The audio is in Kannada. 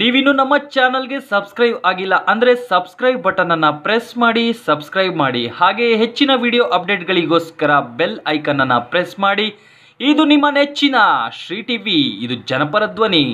ನೀವಿನ್ನು ನಮ್ಮ ಚಾನಲ್ಗೆ ಸಬ್ಸ್ಕ್ರೈಬ್ ಆಗಿಲ್ಲ ಅಂದರೆ ಸಬ್ಸ್ಕ್ರೈಬ್ ಬಟನನ್ನು ಪ್ರೆಸ್ ಮಾಡಿ ಸಬ್ಸ್ಕ್ರೈಬ್ ಮಾಡಿ ಹಾಗೆ ಹೆಚ್ಚಿನ ವಿಡಿಯೋ ಅಪ್ಡೇಟ್ಗಳಿಗೋಸ್ಕರ ಬೆಲ್ ಐಕನನ್ನು ಪ್ರೆಸ್ ಮಾಡಿ ಇದು ನಿಮ್ಮ ನೆಚ್ಚಿನ ಶ್ರೀ ಟಿವಿ ಇದು ಜನಪರ ಧ್ವನಿ